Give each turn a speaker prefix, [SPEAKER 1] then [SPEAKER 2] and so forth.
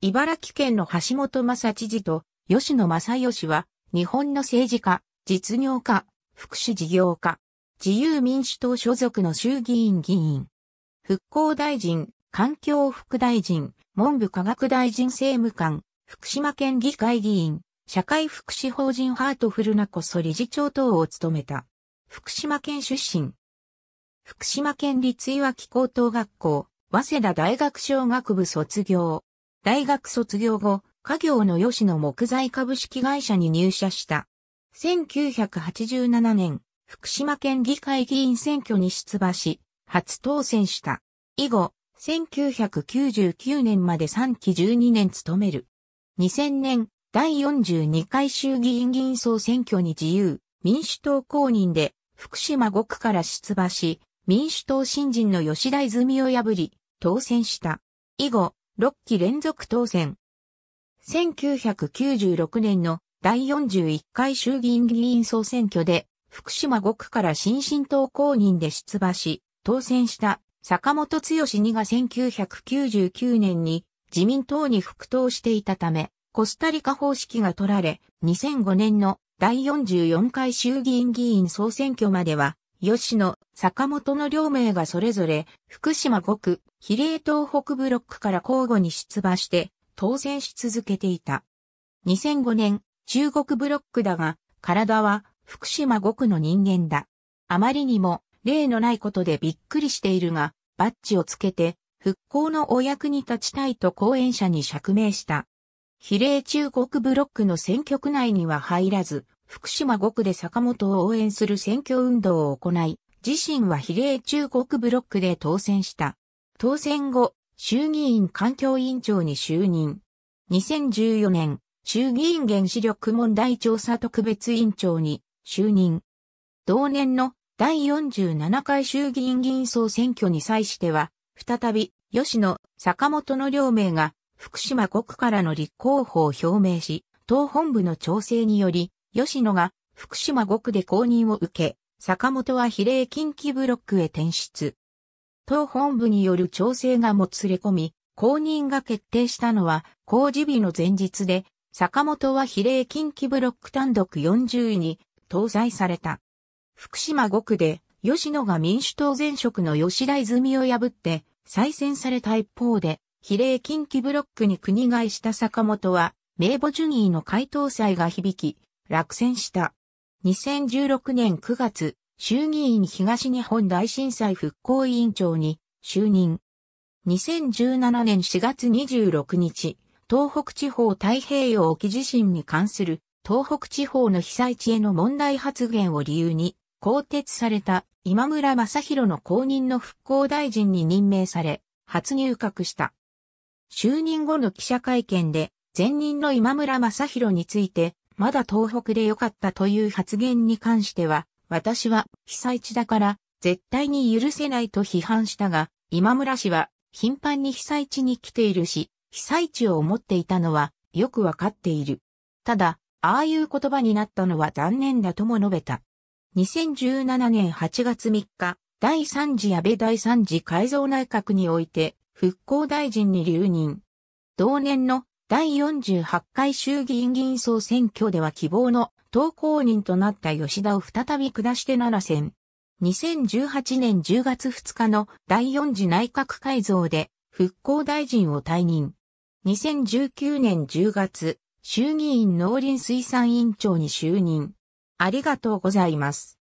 [SPEAKER 1] 茨城県の橋本正知事と吉野正義は、日本の政治家、実業家、福祉事業家、自由民主党所属の衆議院議員、復興大臣、環境副大臣、文部科学大臣政務官、福島県議会議員、社会福祉法人ハートフルなこそ理事長等を務めた。福島県出身。福島県立岩木高等学校、早稲田大学小学部卒業。大学卒業後、家業の吉野木材株式会社に入社した。1987年、福島県議会議員選挙に出馬し、初当選した。以後、1999年まで3期12年務める。2000年、第42回衆議院議員総選挙に自由、民主党公認で、福島5区から出馬し、民主党新人の吉田泉を破り、当選した。以後、6期連続当選。1996年の第41回衆議院議員総選挙で、福島5区から新進党公認で出馬し、当選した坂本剛2が1999年に自民党に復党していたため、コスタリカ方式が取られ、2005年の第44回衆議院議員総選挙までは、吉野、坂本の両名がそれぞれ、福島5区、比例東北ブロックから交互に出馬して、当選し続けていた。2005年、中国ブロックだが、体は福島5区の人間だ。あまりにも例のないことでびっくりしているが、バッジをつけて、復興のお役に立ちたいと講演者に釈明した。比例中国ブロックの選挙区内には入らず、福島5区で坂本を応援する選挙運動を行い、自身は比例中国ブロックで当選した。当選後、衆議院環境委員長に就任。2014年、衆議院原子力問題調査特別委員長に就任。同年の第47回衆議院議員総選挙に際しては、再び吉野、坂本の両名が福島国からの立候補を表明し、党本部の調整により、吉野が福島5区で公認を受け、坂本は比例近畿ブロックへ転出。党本部による調整がもつれ込み、公認が決定したのは、公示日の前日で、坂本は比例近畿ブロック単独40位に搭載された。福島5区で、吉野が民主党前職の吉田泉を破って再選された一方で、比例近畿ブロックに国外した坂本は、名簿順位の回答祭が響き、落選した。2016年9月、衆議院東日本大震災復興委員長に就任。2017年4月26日、東北地方太平洋沖地震に関する東北地方の被災地への問題発言を理由に、更迭された今村正宏の後任の復興大臣に任命され、初入閣した。就任後の記者会見で、前任の今村正宏について、まだ東北で良かったという発言に関しては、私は被災地だから絶対に許せないと批判したが、今村氏は頻繁に被災地に来ているし、被災地を思っていたのはよくわかっている。ただ、ああいう言葉になったのは残念だとも述べた。2017年8月3日、第3次安倍第3次改造内閣において、復興大臣に留任。同年の第48回衆議院議員総選挙では希望の党公認となった吉田を再び下して奈選。2018年10月2日の第4次内閣改造で復興大臣を退任。2019年10月、衆議院農林水産委員長に就任。ありがとうございます。